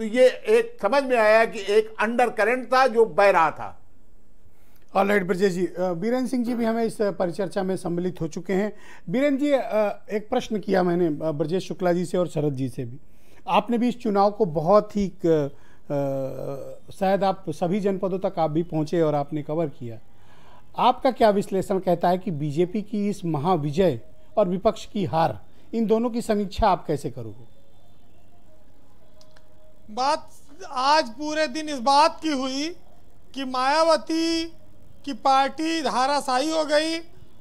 तो ये एक समझ में आया कि एक अंडर करेंट था जो बह रहा था ऑल राइट ब्रजय जी बीरेन सिंह जी भी हमें इस परिचर्चा में सम्मिलित हो चुके हैं बीरेन जी एक प्रश्न किया मैंने ब्रजेश शुक्ला जी से और शरद जी से भी आपने भी इस चुनाव को बहुत ही शायद आप सभी जनपदों तक आप भी पहुंचे और आपने कवर किया आपका क्या विश्लेषण कहता है कि बीजेपी की इस महाविजय और विपक्ष की हार इन दोनों की समीक्षा आप कैसे करोगे बात आज पूरे दिन इस बात की हुई कि मायावती की पार्टी धाराशाही हो गई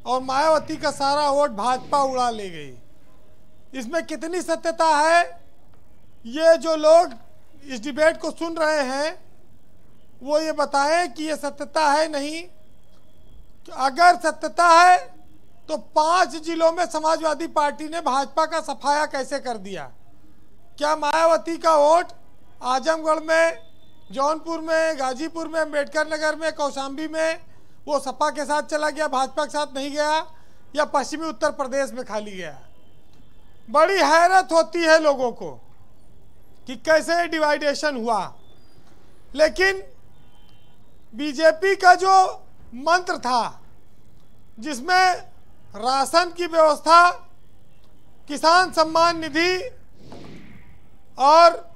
और मायावती का सारा वोट भाजपा उड़ा ले गई इसमें कितनी सत्यता है ये जो लोग इस डिबेट को सुन रहे हैं वो ये बताएं कि ये सत्यता है नहीं अगर सत्यता है तो पांच जिलों में समाजवादी पार्टी ने भाजपा का सफाया कैसे कर दिया क्या मायावती का वोट आजमगढ़ में जौनपुर में गाजीपुर में अम्बेडकर नगर में कौशाम्बी में वो सपा के साथ चला गया भाजपा के साथ नहीं गया या पश्चिमी उत्तर प्रदेश में खाली गया बड़ी हैरत होती है लोगों को कि कैसे डिवाइडेशन हुआ लेकिन बीजेपी का जो मंत्र था जिसमें राशन की व्यवस्था किसान सम्मान निधि और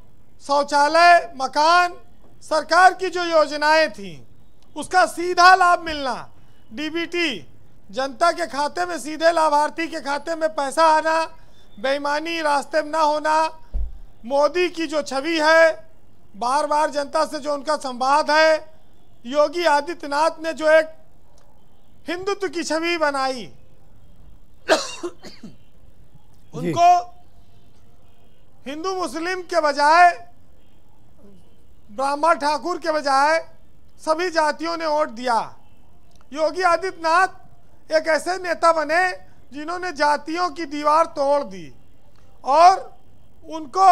शौचालय मकान सरकार की जो योजनाएं थी उसका सीधा लाभ मिलना डीबीटी जनता के खाते में सीधे लाभार्थी के खाते में पैसा आना बेईमानी रास्ते में ना होना मोदी की जो छवि है बार बार जनता से जो उनका संवाद है योगी आदित्यनाथ ने जो एक हिंदुत्व की छवि बनाई उनको हिंदू मुस्लिम के बजाय ब्राह्मण ठाकुर के बजाय सभी जातियों ने वोट दिया योगी आदित्यनाथ एक ऐसे नेता बने जिन्होंने जातियों की दीवार तोड़ दी और उनको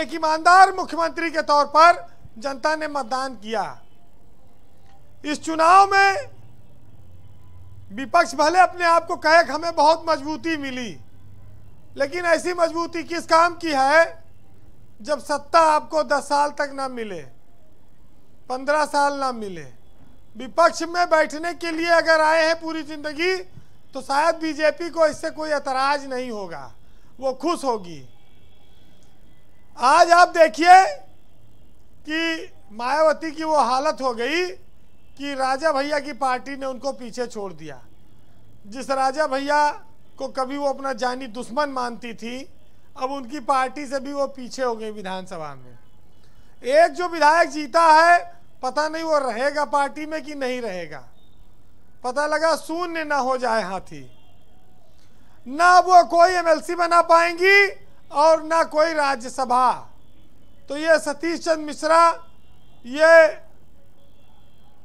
एक ईमानदार मुख्यमंत्री के तौर पर जनता ने मतदान किया इस चुनाव में विपक्ष भले अपने आप को कहे हमें बहुत मजबूती मिली लेकिन ऐसी मजबूती किस काम की है जब सत्ता आपको दस साल तक ना मिले पंद्रह साल ना मिले विपक्ष में बैठने के लिए अगर आए हैं पूरी ज़िंदगी तो शायद बीजेपी को इससे कोई एतराज नहीं होगा वो खुश होगी आज आप देखिए कि मायावती की वो हालत हो गई कि राजा भैया की पार्टी ने उनको पीछे छोड़ दिया जिस राजा भैया को कभी वो अपना जानी दुश्मन मानती थी अब उनकी पार्टी से भी वो पीछे हो गए विधानसभा में एक जो विधायक जीता है पता नहीं वो रहेगा पार्टी में कि नहीं रहेगा पता लगा शून्य ना हो जाए हाथी ना वो कोई एमएलसी बना पाएंगी और ना कोई राज्यसभा तो ये सतीश चंद मिश्रा ये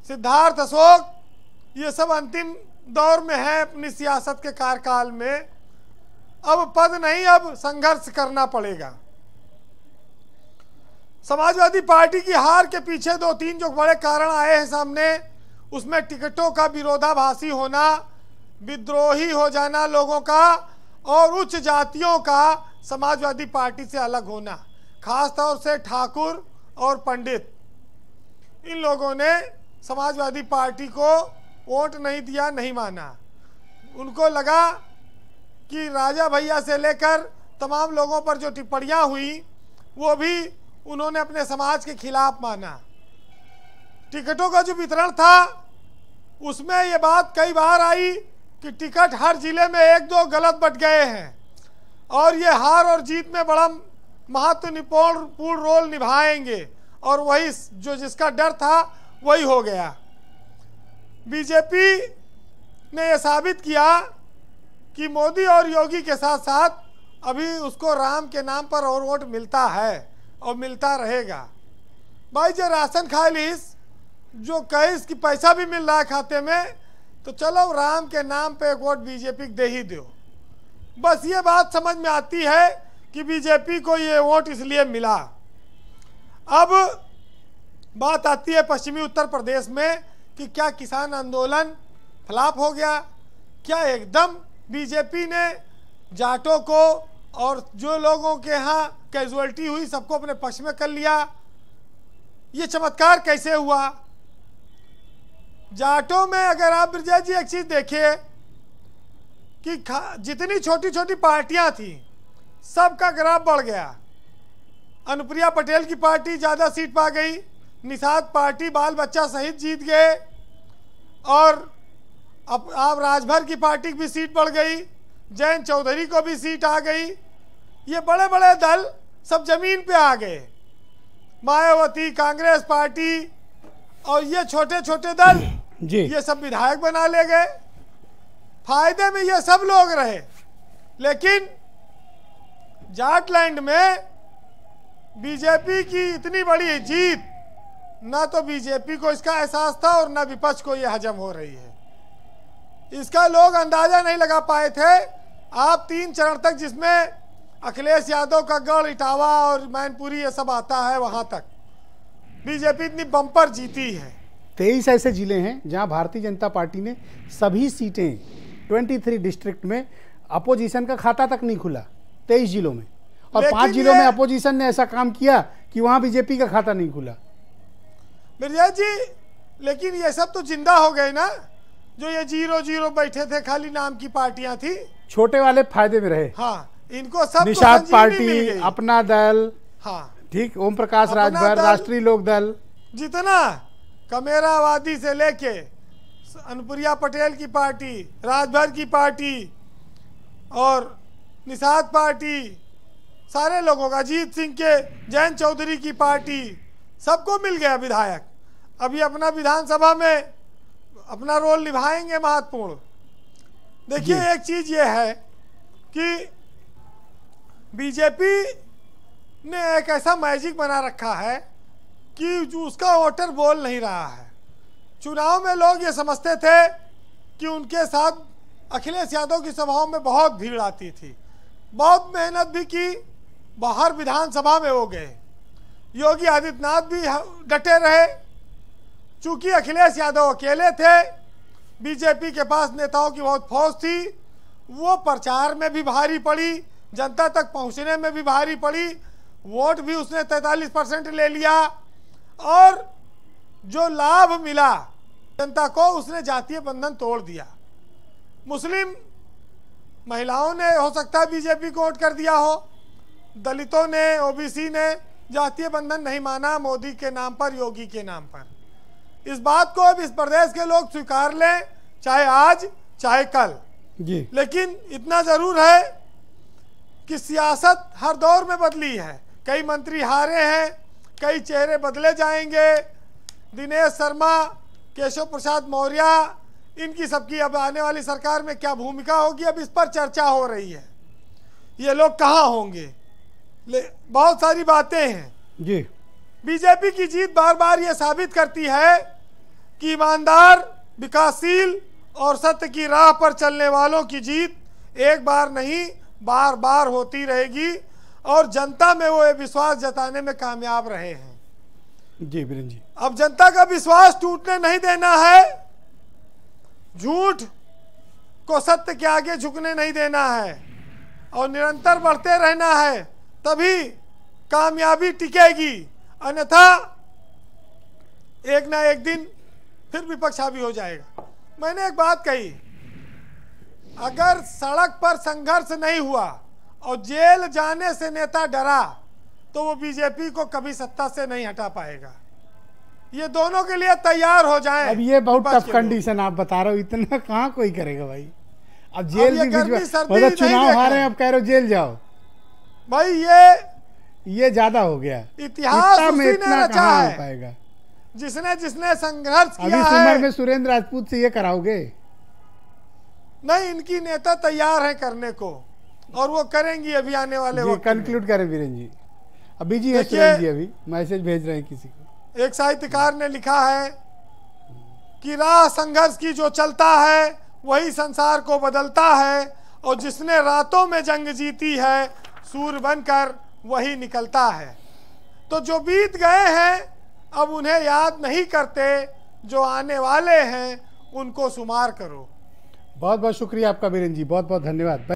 सिद्धार्थ अशोक ये सब अंतिम दौर में है अपनी सियासत के कार्यकाल में अब पद नहीं अब संघर्ष करना पड़ेगा समाजवादी पार्टी की हार के पीछे दो तीन जो बड़े कारण आए हैं सामने उसमें टिकटों का विरोधाभासी होना विद्रोही हो जाना लोगों का और उच्च जातियों का समाजवादी पार्टी से अलग होना खासतौर से ठाकुर और पंडित इन लोगों ने समाजवादी पार्टी को वोट नहीं दिया नहीं माना उनको लगा कि राजा भैया से लेकर तमाम लोगों पर जो टिप्पणियाँ हुई वो भी उन्होंने अपने समाज के खिलाफ माना टिकटों का जो वितरण था उसमें ये बात कई बार आई कि टिकट हर जिले में एक दो गलत बट गए हैं और ये हार और जीत में बड़ा महत्व निपुण पूर्ण रोल निभाएंगे और वही जो जिसका डर था वही हो गया बीजेपी ने यह साबित किया कि मोदी और योगी के साथ साथ अभी उसको राम के नाम पर और वोट मिलता है और मिलता रहेगा भाई जो राशन खा लीस जो कैश इसकी पैसा भी मिल रहा है खाते में तो चलो राम के नाम पे वोट बीजेपी दे ही दो बस ये बात समझ में आती है कि बीजेपी को ये वोट इसलिए मिला अब बात आती है पश्चिमी उत्तर प्रदेश में कि क्या किसान आंदोलन फ्लाप हो गया क्या एकदम बीजेपी ने जाटों को और जो लोगों के यहाँ कैजुअलिटी हुई सबको अपने पक्ष में कर लिया ये चमत्कार कैसे हुआ जाटों में अगर आप ब्रजा जी एक चीज़ देखिए कि जितनी छोटी छोटी पार्टियां थी सबका ग्राफ बढ़ गया अनुप्रिया पटेल की पार्टी ज़्यादा सीट पा गई निषाद पार्टी बाल बच्चा सहित जीत गए और अब आप राजभर की पार्टी की भी सीट बढ़ गई जैन चौधरी को भी सीट आ गई ये बड़े बड़े दल सब जमीन पे आ गए मायावती कांग्रेस पार्टी और ये छोटे छोटे दल जी ये सब विधायक बना ले गए फायदे में ये सब लोग रहे लेकिन जाटलैंड में बीजेपी की इतनी बड़ी जीत ना तो बीजेपी को इसका एहसास था और ना विपक्ष को ये हजम हो रही है इसका लोग अंदाजा नहीं लगा पाए थे आप तीन चरण तक जिसमें अखिलेश यादव का गढ़ इटावा और मैनपुरी ये सब आता है वहां तक बीजेपी इतनी बम्पर जीती है तेईस ऐसे जिले हैं जहां भारतीय जनता पार्टी ने सभी सीटें 23 डिस्ट्रिक्ट में अपोजिशन का खाता तक नहीं खुला तेईस जिलों में और पांच जिलों में अपोजिशन ने ऐसा काम किया कि वहां बीजेपी का खाता नहीं खुला मिर्जा जी लेकिन ये सब तो जिंदा हो गए ना जो ये जीरो जीरो बैठे थे खाली नाम की पार्टियां थी छोटे वाले फायदे में रहे हाँ इनको सब तो निषाद पार्टी अपना दल हाँ ठीक ओम प्रकाश राजभर राष्ट्रीय लोक दल जितना कमेरावादी से लेके अनुप्रिया पटेल की पार्टी राजभर की पार्टी और निषाद पार्टी सारे लोगों का अजीत सिंह के जयंत चौधरी की पार्टी सबको मिल गया विधायक अभी अपना विधानसभा में अपना रोल निभाएंगे महत्वपूर्ण देखिए एक चीज ये है कि बीजेपी ने एक ऐसा मैजिक बना रखा है कि जो उसका वोटर बोल नहीं रहा है चुनाव में लोग ये समझते थे कि उनके साथ अखिलेश यादव की सभाओं में बहुत भीड़ आती थी बहुत मेहनत भी की बाहर विधानसभा में हो गए योगी आदित्यनाथ भी डटे रहे चूंकि अखिलेश यादव अकेले थे बीजेपी के पास नेताओं की बहुत फौज थी वो प्रचार में भी भारी पड़ी जनता तक पहुंचने में भी भारी पड़ी वोट भी उसने 43 परसेंट ले लिया और जो लाभ मिला जनता को उसने जातीय बंधन तोड़ दिया मुस्लिम महिलाओं ने हो सकता है बीजेपी को वोट कर दिया हो दलितों ने ओबीसी ने जातीय बंधन नहीं माना मोदी के नाम पर योगी के नाम पर इस बात को अब इस प्रदेश के लोग स्वीकार लें चाहे आज चाहे कल जी लेकिन इतना ज़रूर है कि सियासत हर दौर में बदली है कई मंत्री हारे हैं कई चेहरे बदले जाएंगे दिनेश शर्मा केशव प्रसाद मौर्य इनकी सबकी अब आने वाली सरकार में क्या भूमिका होगी अब इस पर चर्चा हो रही है ये लोग कहाँ होंगे ले बहुत सारी बातें हैं जी बीजेपी की जीत बार बार ये साबित करती है कि ईमानदार विकासशील और सत्य की राह पर चलने वालों की जीत एक बार नहीं बार बार होती रहेगी और जनता में वो ये विश्वास जताने में कामयाब रहे हैं जी बिरन जी अब जनता का विश्वास टूटने नहीं देना है झूठ को सत्य के आगे झुकने नहीं देना है और निरंतर बढ़ते रहना है तभी कामयाबी टिकेगी अन्यथा एक ना एक दिन फिर विपक्ष हावी हो जाएगा मैंने एक बात कही अगर सड़क पर संघर्ष नहीं हुआ और जेल जाने से नेता डरा तो वो बीजेपी को कभी सत्ता से नहीं हटा पाएगा ये दोनों के लिए तैयार हो जाए अब ये बहुत टफ कंडीशन आप बता रहे हो इतना कहाँ कोई करेगा भाई अब जेल अब भी चुनाव हारे अब कह रहे हो जेल जाओ भाई ये ये ज्यादा हो गया इतिहास में इतना रचा है पाएगा जिसने जिसने संघर्ष किया है में सुरेंद्र राजपूत से ये कराओगे नहीं इनकी नेता तैयार है करने को और वो करेंगी अभी आने वाले वक्त कंक्लूड करें वीरेन जी अभी जी जी अभी मैसेज भेज रहे हैं किसी को एक साहित्यकार ने लिखा है कि राह संघर्ष की जो चलता है वही संसार को बदलता है और जिसने रातों में जंग जीती है सूर बनकर वही निकलता है तो जो बीत गए हैं अब उन्हें याद नहीं करते जो आने वाले हैं उनको शुमार करो बहुत बहुत शुक्रिया आपका बीरन जी बहुत बहुत धन्यवाद